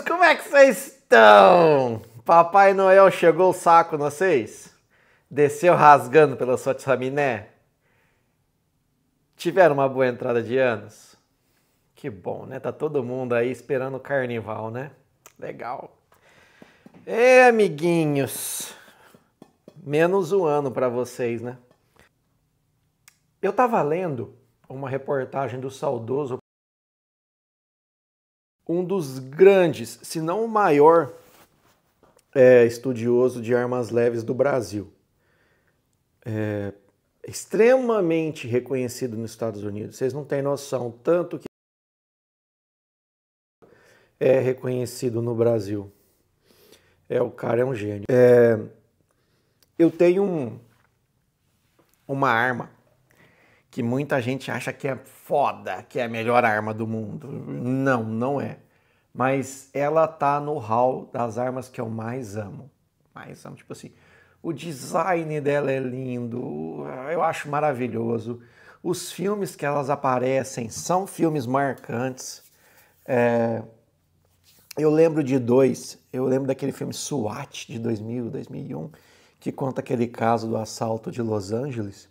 meninos, como é que vocês estão? Papai Noel chegou o saco não vocês? Desceu rasgando pela sua chaminé? Tiveram uma boa entrada de anos? Que bom, né? Tá todo mundo aí esperando o carnaval, né? Legal. É, amiguinhos. Menos um ano para vocês, né? Eu tava lendo uma reportagem do saudoso um dos grandes, se não o maior, é, estudioso de armas leves do Brasil. É, extremamente reconhecido nos Estados Unidos. Vocês não têm noção, tanto que é reconhecido no Brasil. É, o cara é um gênio. É, eu tenho um, uma arma que muita gente acha que é foda, que é a melhor arma do mundo. Não, não é. Mas ela tá no hall das armas que eu mais amo. Mais amo, tipo assim, o design dela é lindo, eu acho maravilhoso. Os filmes que elas aparecem são filmes marcantes. É... Eu lembro de dois. Eu lembro daquele filme SWAT de 2000, 2001, que conta aquele caso do assalto de Los Angeles.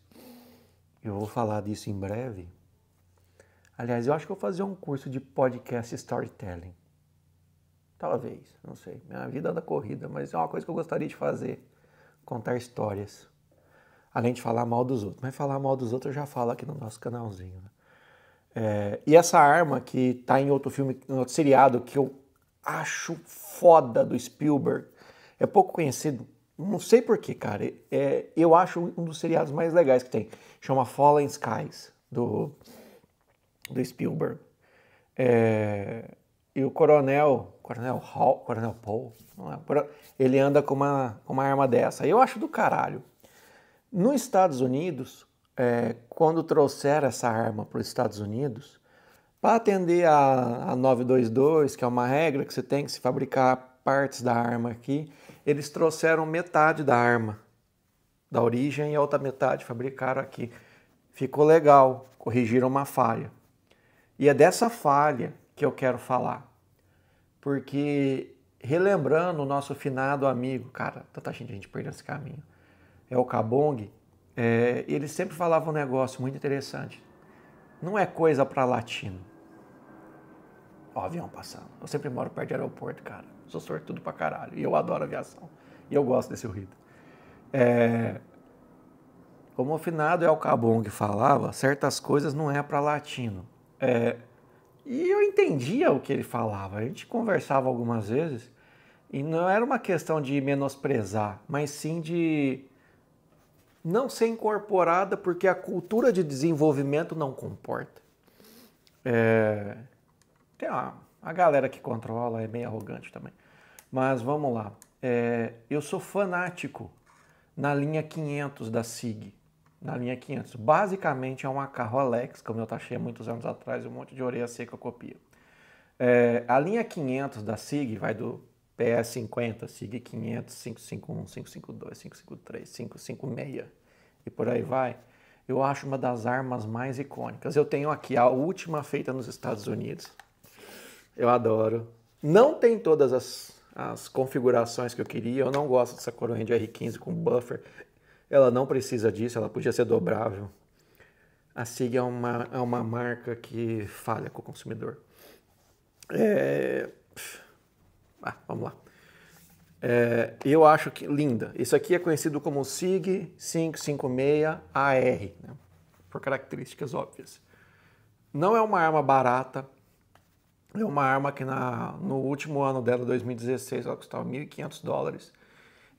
Eu vou falar disso em breve. Aliás, eu acho que vou fazer um curso de podcast storytelling. Talvez, não sei. Minha vida anda corrida, mas é uma coisa que eu gostaria de fazer: contar histórias. Além de falar mal dos outros. Mas falar mal dos outros eu já falo aqui no nosso canalzinho. Né? É, e essa arma que tá em outro filme, em outro seriado que eu acho foda do Spielberg, é pouco conhecido, não sei porquê, cara. É, eu acho um dos seriados mais legais que tem. Chama Fallen Skies, do, do Spielberg. É, e o coronel, coronel Hall, coronel Paul, é, ele anda com uma, com uma arma dessa. Eu acho do caralho. Nos Estados Unidos, é, quando trouxeram essa arma para os Estados Unidos, para atender a, a 922, que é uma regra que você tem que se fabricar partes da arma aqui, eles trouxeram metade da arma da origem e a outra metade fabricaram aqui. Ficou legal, corrigiram uma falha. E é dessa falha que eu quero falar. Porque relembrando o nosso finado amigo, cara, tanta gente a gente perdeu esse caminho, é o Cabong, é, ele sempre falava um negócio muito interessante. Não é coisa para latino. Ó, avião passando. Eu sempre moro perto de aeroporto, cara. Sou sortudo pra caralho. E eu adoro aviação. E eu gosto desse ruído. É... Como é o finado El Cabong falava, certas coisas não é para latino. É... E eu entendia o que ele falava. A gente conversava algumas vezes e não era uma questão de menosprezar, mas sim de não ser incorporada porque a cultura de desenvolvimento não comporta. É... Tem uma a galera que controla é meio arrogante também. Mas vamos lá. É, eu sou fanático na linha 500 da SIG. Na linha 500. Basicamente é um carro Alex, como eu taxei há muitos anos atrás, um monte de orelha seca copia. É, a linha 500 da SIG vai do PS50, SIG 500, 551, 552, 553, 556 e por aí vai. Eu acho uma das armas mais icônicas. Eu tenho aqui a última feita nos Estados Unidos eu adoro. Não tem todas as, as configurações que eu queria. Eu não gosto dessa de R15 com buffer. Ela não precisa disso, ela podia ser dobrável. A SIG é uma, é uma marca que falha com o consumidor. É... Ah, vamos lá. É, eu acho que linda. Isso aqui é conhecido como SIG 556AR, né? por características óbvias. Não é uma arma barata, é uma arma que na, no último ano dela, 2016, ela custava 1.500 dólares.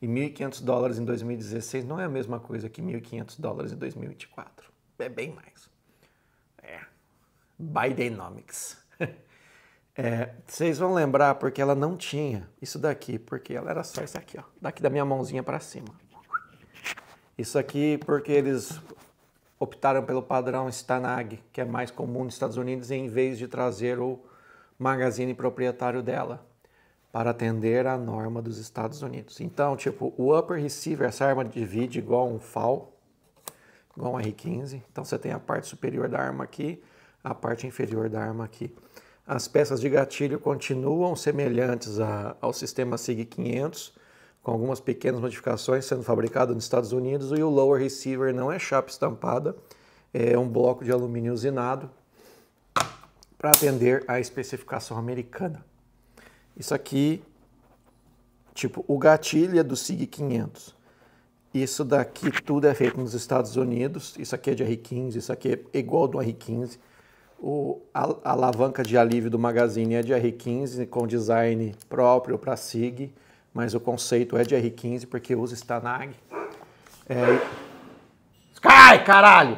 E 1.500 dólares em 2016 não é a mesma coisa que 1.500 dólares em 2024. É bem mais. É. Bidenomics. É, vocês vão lembrar porque ela não tinha isso daqui, porque ela era só isso aqui, ó, daqui da minha mãozinha para cima. Isso aqui porque eles optaram pelo padrão Stanag, que é mais comum nos Estados Unidos, em vez de trazer o magazine proprietário dela para atender à norma dos Estados Unidos. Então, tipo, o upper receiver, essa arma divide igual um FAL, igual um R15. Então, você tem a parte superior da arma aqui, a parte inferior da arma aqui. As peças de gatilho continuam semelhantes a, ao sistema SIG 500, com algumas pequenas modificações sendo fabricado nos Estados Unidos, e o lower receiver não é chapa estampada, é um bloco de alumínio usinado, para atender a especificação americana. Isso aqui, tipo, o gatilho é do SIG 500. Isso daqui tudo é feito nos Estados Unidos. Isso aqui é de R15, isso aqui é igual do R15. O, a, a, alavanca de alívio do magazine é de R15, com design próprio para SIG, mas o conceito é de R15 porque usa Stanag. É... Cai, caralho!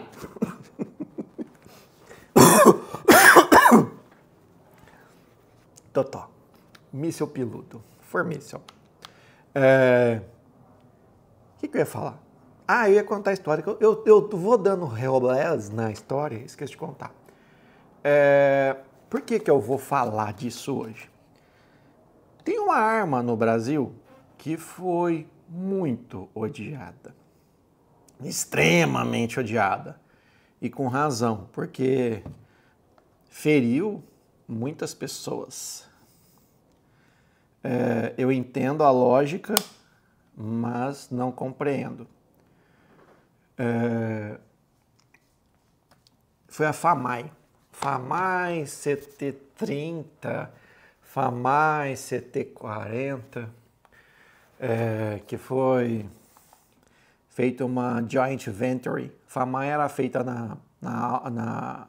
Totó. Míssel piloto. Formíssel. É... O que, que, eu ia falar? Ah, eu ia contar a história. Eu, eu, eu vou dando reolés na história, esqueci de contar. É... Por que, que eu vou falar disso hoje? Tem uma arma no Brasil que foi muito odiada. Extremamente odiada. E com razão, porque feriu muitas pessoas. É, eu entendo a lógica, mas não compreendo. É, foi a FAMAI. FAMAI CT30, FAMAI CT40, é, que foi feita uma joint venture. FAMAI era feita na, na, na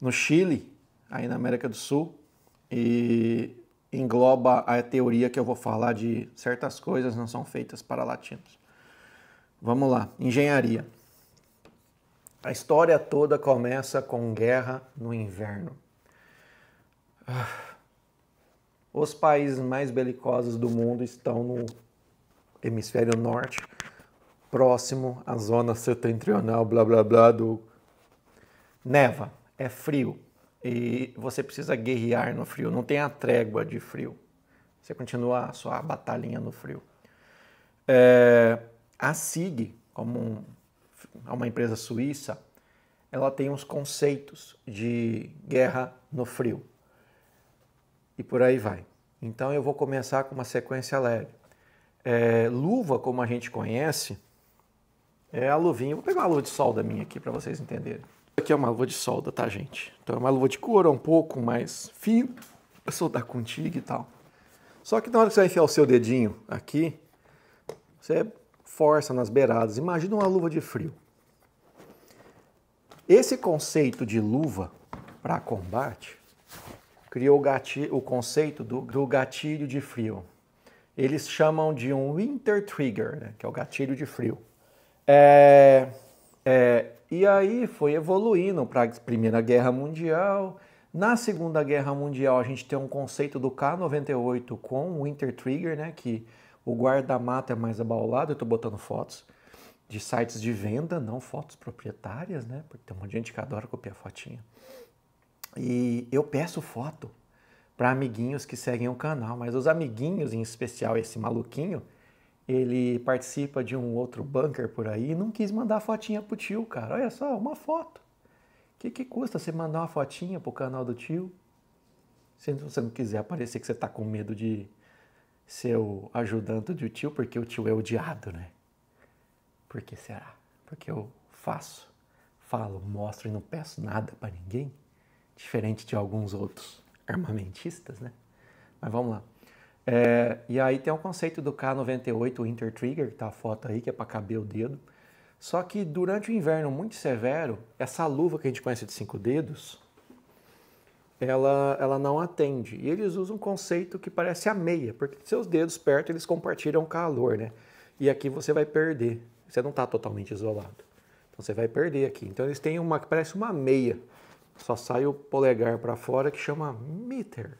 no Chile aí na América do Sul e engloba a teoria que eu vou falar de certas coisas não são feitas para latinos. Vamos lá, engenharia. A história toda começa com guerra no inverno. Ah, os países mais belicosos do mundo estão no hemisfério norte, próximo à zona setentrional, blá blá blá do neva, é frio, e você precisa guerrear no frio, não tem a trégua de frio. Você continua a sua batalhinha no frio. É, a SIG, como um, é uma empresa suíça, ela tem uns conceitos de guerra no frio. E por aí vai. Então eu vou começar com uma sequência leve. É, luva, como a gente conhece, é a luvinha. Vou pegar uma luva de sol da minha aqui para vocês entenderem. Aqui é uma luva de solda, tá, gente? Então é uma luva de couro, é um pouco mais fino, pra soldar contigo e tal. Só que na hora que você vai enfiar o seu dedinho aqui, você força nas beiradas. Imagina uma luva de frio. Esse conceito de luva para combate criou o, gatilho, o conceito do, do, gatilho de frio. Eles chamam de um winter trigger, né, que é o gatilho de frio. É, é, e aí foi evoluindo para a Primeira Guerra Mundial. Na Segunda Guerra Mundial, a gente tem um conceito do K-98 com o Winter Trigger, né, que o guarda-mata é mais abaulado. Eu estou botando fotos de sites de venda, não fotos proprietárias, né, porque tem um monte de gente que adora copiar fotinha. E eu peço foto para amiguinhos que seguem o canal, mas os amiguinhos, em especial esse maluquinho, ele participa de um outro bunker por aí e não quis mandar fotinha pro tio, cara. Olha só, uma foto. O que, que custa você mandar uma fotinha pro canal do tio? Se você não quiser aparecer que você tá com medo de ser o ajudante do tio, porque o tio é odiado, né? Por que será? Porque eu faço, falo, mostro e não peço nada para ninguém, diferente de alguns outros armamentistas, né? Mas vamos lá. É, e aí tem o um conceito do K98 Winter Trigger, que tá a foto aí, que é para caber o dedo. Só que durante o inverno muito severo, essa luva que a gente conhece de cinco dedos, ela, ela não atende. E eles usam um conceito que parece a meia, porque seus dedos perto eles compartilham calor, né? E aqui você vai perder. Você não está totalmente isolado. Então você vai perder aqui. Então eles têm uma que parece uma meia. Só sai o polegar para fora que chama meter.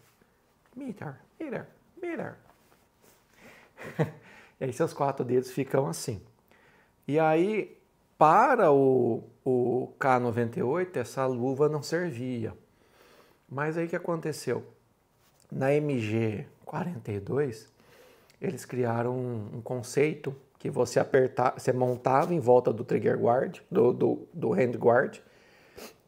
Meter. Meter melhor. e aí seus quatro dedos ficam assim. E aí, para o, o K98, essa luva não servia. Mas aí o que aconteceu? Na MG42, eles criaram um, um conceito que você apertava, você montava em volta do trigger guard, do, do, do hand guard,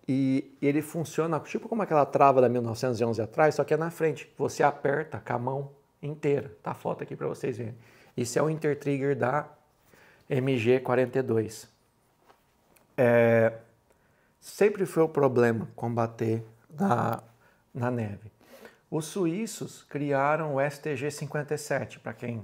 e ele funciona tipo como aquela trava da 1911 atrás, só que é na frente. Você aperta com a mão inteira. Tá a foto aqui para vocês verem. Isso é o intertrigger da MG42. É, sempre foi o problema combater na, na neve. Os suíços criaram o STG-57, para quem...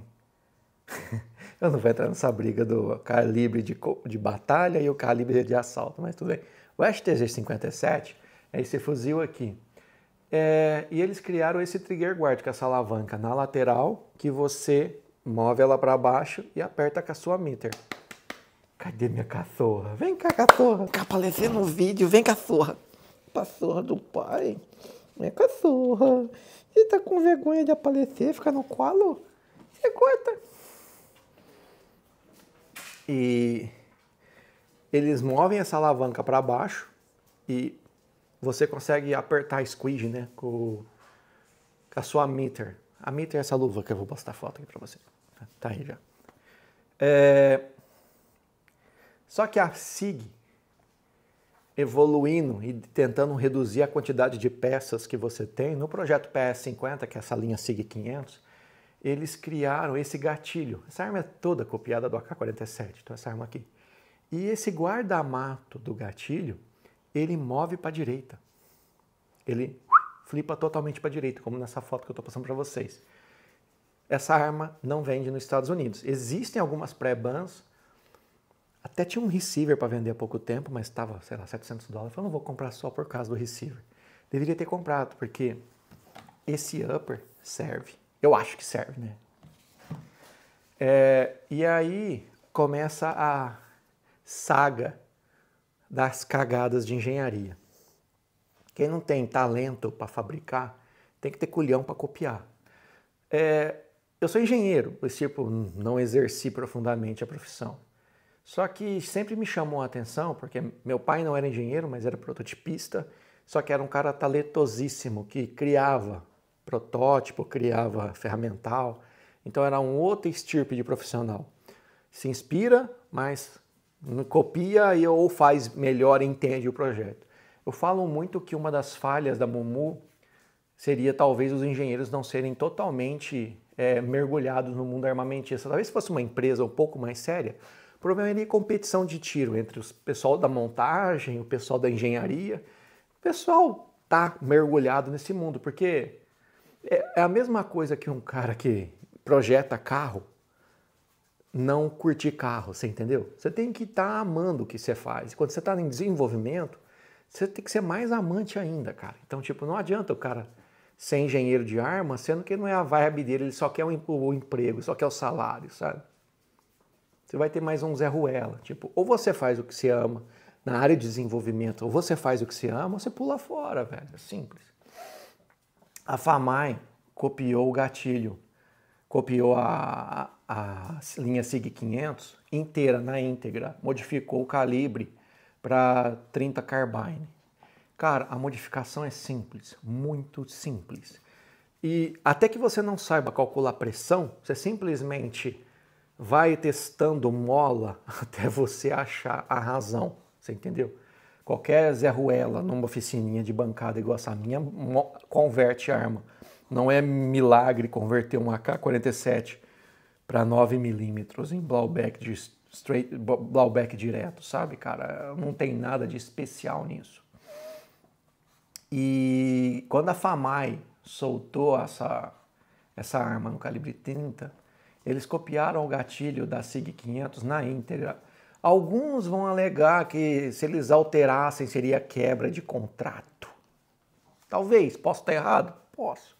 Eu não vou entrar nessa briga do calibre de, de batalha e o calibre de assalto, mas tudo bem. O STG-57 é esse fuzil aqui. É, e eles criaram esse trigger guard, que é essa alavanca na lateral, que você move ela para baixo e aperta com a sua meter. Cadê minha caçorra? Vem cá, caçorra. Fica aparecendo no vídeo, vem caçorra. Caçorra do pai. Minha caçorra. Você tá com vergonha de aparecer, ficar no colo? Você corta. E eles movem essa alavanca para baixo e você consegue apertar squeeze, né? Com, com a sua meter. A meter é essa luva que eu vou postar foto aqui para você. Tá aí já. É... Só que a SIG evoluindo e tentando reduzir a quantidade de peças que você tem, no projeto PS50, que é essa linha SIG 500, eles criaram esse gatilho. Essa arma é toda copiada do AK-47, então essa arma aqui. E esse guarda-mato do gatilho, ele move para a direita. Ele flipa totalmente para a direita, como nessa foto que eu estou passando para vocês. Essa arma não vende nos Estados Unidos. Existem algumas pré-bans, até tinha um receiver para vender há pouco tempo, mas estava, sei lá, 700 dólares. Eu falei, não vou comprar só por causa do receiver. Deveria ter comprado, porque esse upper serve. Eu acho que serve, né? É, e aí começa a saga das cagadas de engenharia. Quem não tem talento para fabricar tem que ter culhão para copiar. É, eu sou engenheiro, mas tipo, não exerci profundamente a profissão. Só que sempre me chamou a atenção, porque meu pai não era engenheiro, mas era prototipista, só que era um cara talentosíssimo, que criava protótipo, criava ferramental. Então era um outro estirpe de profissional. Se inspira, mas copia e ou faz melhor, entende o projeto. Eu falo muito que uma das falhas da Mumu seria talvez os engenheiros não serem totalmente é, mergulhados no mundo armamentista. Talvez se fosse uma empresa um pouco mais séria, problema é a competição de tiro entre o pessoal da montagem, o pessoal da engenharia. O pessoal tá mergulhado nesse mundo, porque é, é a mesma coisa que um cara que projeta carro não curtir carro, você entendeu? Você tem que estar tá amando o que você faz. Quando você está em desenvolvimento, você tem que ser mais amante ainda, cara. Então, tipo, não adianta o cara ser engenheiro de arma, sendo que não é a vibe dele, ele só quer o, o emprego, só quer o salário, sabe? Você vai ter mais um Zé Ruela. Tipo, ou você faz o que você ama na área de desenvolvimento, ou você faz o que você ama, ou você pula fora, velho. É simples. A FAMAI copiou o gatilho, copiou a, a linha SIG 500 inteira, na íntegra, modificou o calibre para 30 carbine. Cara, a modificação é simples, muito simples. E até que você não saiba calcular pressão, você simplesmente vai testando mola até você achar a razão. Você entendeu? Qualquer Zé Ruela numa oficininha de bancada igual essa minha converte arma. Não é milagre converter um AK-47 para 9 milímetros em blowback, de straight, blowback direto, sabe, cara? Não tem nada de especial nisso. E quando a FAMAI soltou essa, essa arma no calibre 30, eles copiaram o gatilho da SIG 500 na íntegra. Alguns vão alegar que se eles alterassem seria quebra de contrato. Talvez, posso estar errado? Posso.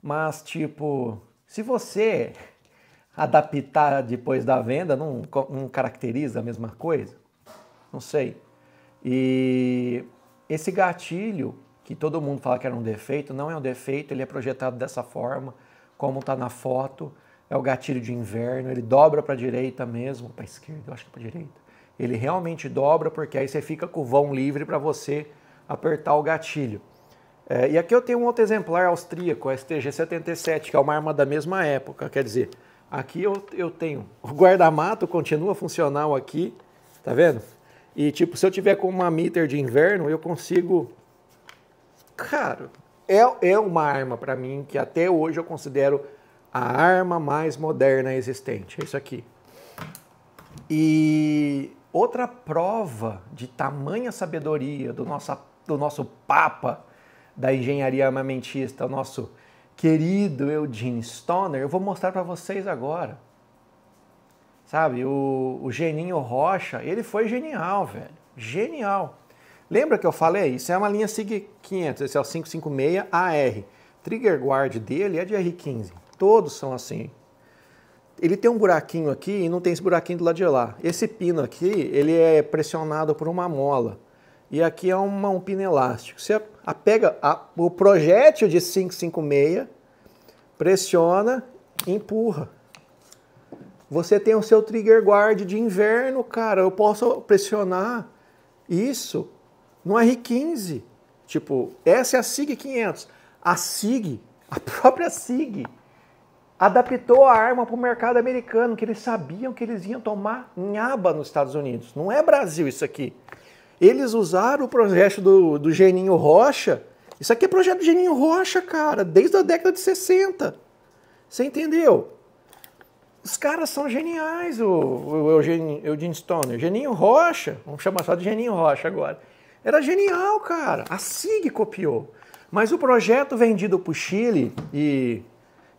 Mas, tipo, se você adaptar depois da venda não, não caracteriza a mesma coisa? Não sei. E esse gatilho, que todo mundo fala que era um defeito, não é um defeito, ele é projetado dessa forma, como está na foto, é o gatilho de inverno, ele dobra para a direita mesmo, para a esquerda, eu acho que é para a direita. Ele realmente dobra, porque aí você fica com o vão livre para você apertar o gatilho. É, e aqui eu tenho um outro exemplar austríaco, STG-77, que é uma arma da mesma época, quer dizer, Aqui eu, eu tenho, o guarda-mato continua funcional aqui, tá vendo? E tipo, se eu tiver com uma meter de inverno, eu consigo... Cara, é, é uma arma para mim que até hoje eu considero a arma mais moderna existente, é isso aqui. E outra prova de tamanha sabedoria do nossa do nosso papa da engenharia armamentista, o nosso querido Eugene Stoner, eu vou mostrar para vocês agora. Sabe, o, o Geninho Rocha, ele foi genial, velho. Genial. Lembra que eu falei? Isso é uma linha SIG 500, esse é o 556AR. Trigger guard dele é de R15. Todos são assim. Ele tem um buraquinho aqui e não tem esse buraquinho do lado de lá. Esse pino aqui, ele é pressionado por uma mola e aqui é uma, um pino elástico. Você apega a, o projétil de 556, pressiona, empurra. Você tem o seu trigger guard de inverno, cara. Eu posso pressionar isso no R15. Tipo, essa é a SIG 500. A SIG, a própria SIG, adaptou a arma para o mercado americano, que eles sabiam que eles iam tomar nhaba nos Estados Unidos. Não é Brasil isso aqui. Eles usaram o projeto do, do Geninho Rocha. Isso aqui é projeto do Geninho Rocha, cara, desde a década de 60. Você entendeu? Os caras são geniais, o, o Eugene, Eugene Stoner. Geninho Rocha, vamos chamar só de Geninho Rocha agora. Era genial, cara. A SIG copiou. Mas o projeto vendido para o Chile e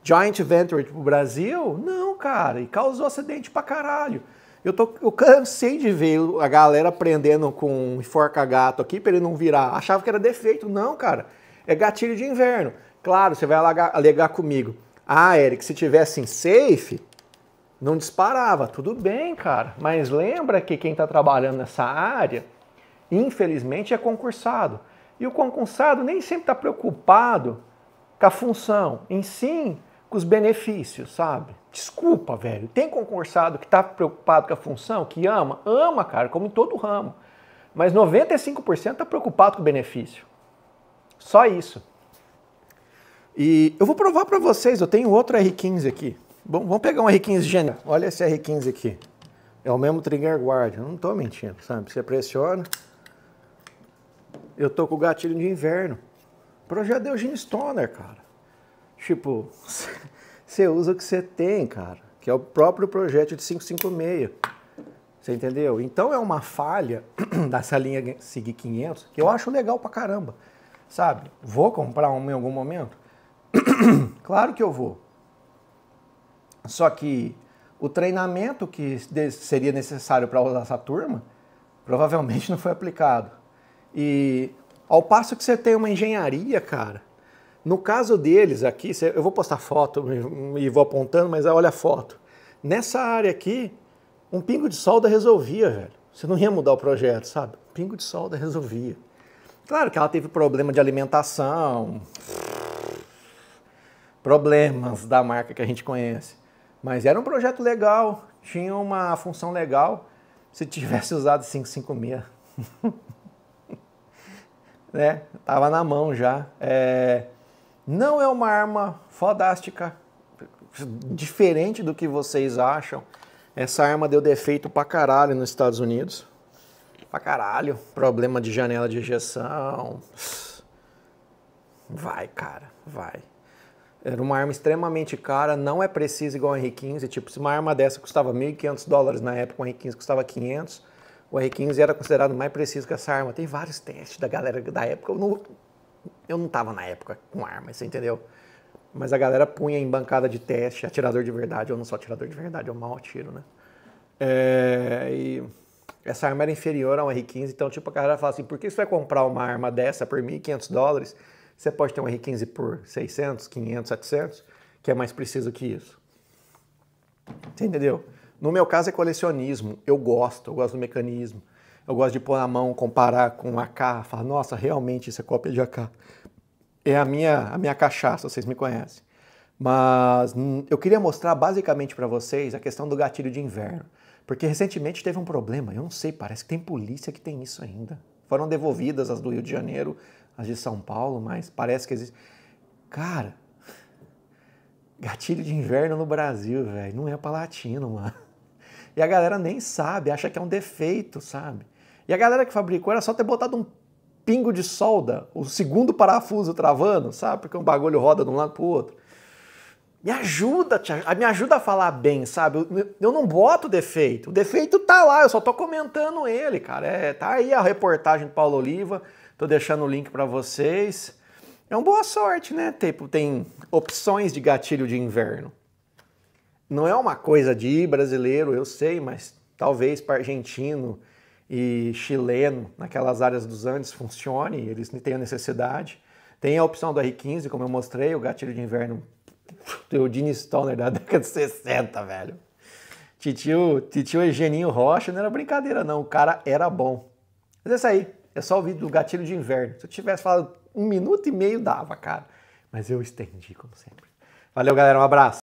Giant Venture para o Brasil, não, cara. E causou acidente para caralho. Eu, tô, eu cansei de ver a galera prendendo com enforca-gato aqui para ele não virar. Achava que era defeito. Não, cara. É gatilho de inverno. Claro, você vai alagar, alegar comigo. Ah, Eric, se tivesse em safe, não disparava. Tudo bem, cara. Mas lembra que quem está trabalhando nessa área, infelizmente, é concursado. E o concursado nem sempre está preocupado com a função, em sim com os benefícios, sabe? Desculpa, velho. Tem concursado que está preocupado com a função, que ama? Ama, cara, como em todo ramo. Mas 95% está preocupado com o benefício. Só isso. E eu vou provar para vocês, eu tenho outro R15 aqui. Bom, vamos pegar um R15 genial. Olha esse R15 aqui. É o mesmo trigger guard, eu não estou mentindo, sabe? Você pressiona. Eu tô com o gatilho de inverno. Projeto Eugene Stoner, cara. Tipo, você usa o que você tem, cara, que é o próprio projeto de 556. Você entendeu? Então é uma falha dessa linha Sig 500 que eu acho legal pra caramba. Sabe? Vou comprar uma em algum momento? claro que eu vou. Só que o treinamento que seria necessário para usar essa turma provavelmente não foi aplicado. E ao passo que você tem uma engenharia, cara, no caso deles aqui, eu vou postar foto e vou apontando, mas olha a foto. Nessa área aqui, um pingo de solda resolvia, velho. Você não ia mudar o projeto, sabe? Um pingo de solda resolvia. Claro que ela teve problema de alimentação, problemas da marca que a gente conhece. Mas era um projeto legal, tinha uma função legal. Se tivesse usado 556, né? Tava na mão já. É... Não é uma arma fodástica, diferente do que vocês acham. Essa arma deu defeito pra caralho nos Estados Unidos. Pra caralho. Problema de janela de ejeção. Vai, cara, vai. Era uma arma extremamente cara, não é precisa igual o R15. Tipo, se uma arma dessa custava 1.500 dólares na época, o R15 custava 500, o R15 era considerado mais preciso que essa arma. Tem vários testes da galera da época. Eu não, eu não tava na época com arma, você entendeu? Mas a galera punha em bancada de teste, atirador de verdade. Eu não sou atirador de verdade, eu mal atiro, né? É, e essa arma era inferior a um R15, então tipo a galera fala assim, por que você vai comprar uma arma dessa por 1.500 dólares? Você pode ter um R15 por 600, 500, 700, que é mais preciso que isso. Você entendeu? No meu caso é colecionismo, eu gosto, eu gosto do mecanismo. Eu gosto de pôr na mão, comparar com AK, falar, nossa, realmente isso é cópia de AK. É a minha, a minha cachaça, vocês me conhecem. Mas hum, eu queria mostrar basicamente para vocês a questão do gatilho de inverno. Porque recentemente teve um problema, eu não sei, parece que tem polícia que tem isso ainda. Foram devolvidas as do Rio de Janeiro, as de São Paulo, mas parece que existe. Cara, gatilho de inverno no Brasil, velho, não é palatino, mano. E a galera nem sabe, acha que é um defeito, sabe? E a galera que fabricou era só ter botado um pingo de solda, o segundo parafuso travando, sabe? Porque um bagulho roda de um lado para o outro. Me ajuda, tia, me ajuda a falar bem, sabe? Eu, eu não boto defeito. O defeito tá lá, eu só tô comentando ele, cara. É, tá aí a reportagem do Paulo Oliva, tô deixando o link para vocês. É uma boa sorte, né? Tipo, tem opções de gatilho de inverno. Não é uma coisa de brasileiro, eu sei, mas talvez para argentino, e chileno naquelas áreas dos Andes funcione, eles tenham necessidade. Tem a opção do R15, como eu mostrei, o gatilho de inverno do Gene Stoner da década de 60, velho. Titio, titio Egeninho Rocha não era brincadeira, não. O cara era bom. Mas é isso aí. É só o vídeo do gatilho de inverno. Se eu tivesse falado um minuto e meio, dava, cara. Mas eu estendi, como sempre. Valeu, galera. Um abraço.